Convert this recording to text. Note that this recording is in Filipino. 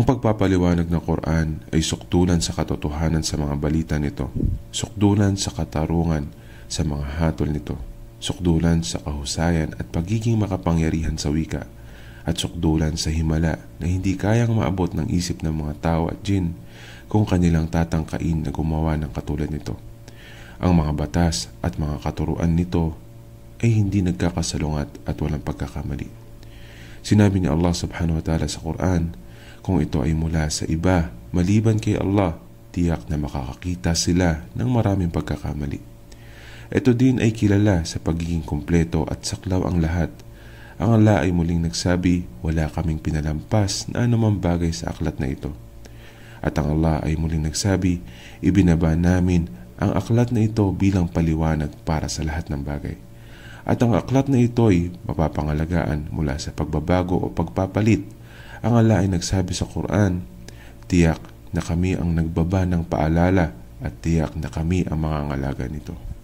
Ang pagpapaliwanag ng Quran ay sukdulan sa katotohanan sa mga balita nito, sukdulan sa katarungan sa mga hatol nito, sukdulan sa kahusayan at pagiging makapangyarihan sa wika, at sukdulan sa himala na hindi kayang maabot ng isip ng mga tao at jin kung kanilang tatangkain na gumawa ng katulad nito. Ang mga batas at mga katuruan nito ay hindi nagkakasalungat at walang pagkakamali. Sinabi ni Allah subhanahu wa ta'ala sa Quran, kung ito ay mula sa iba maliban kay Allah, tiyak na makakakita sila ng maraming pagkakamali. Ito din ay kilala sa pagiging kumpleto at saklaw ang lahat. Ang Allah ay muling nagsabi, wala kaming pinalampas na anumang bagay sa aklat na ito. At ang Allah ay muling nagsabi, ibinaba namin ang aklat na ito bilang paliwanag para sa lahat ng bagay. At ang aklat na ito ay mapapangalagaan mula sa pagbabago o pagpapalit ang ala ay nagsabi sa Quran, tiyak na kami ang nagbaba ng paalala at tiyak na kami ang mga ngalaga nito.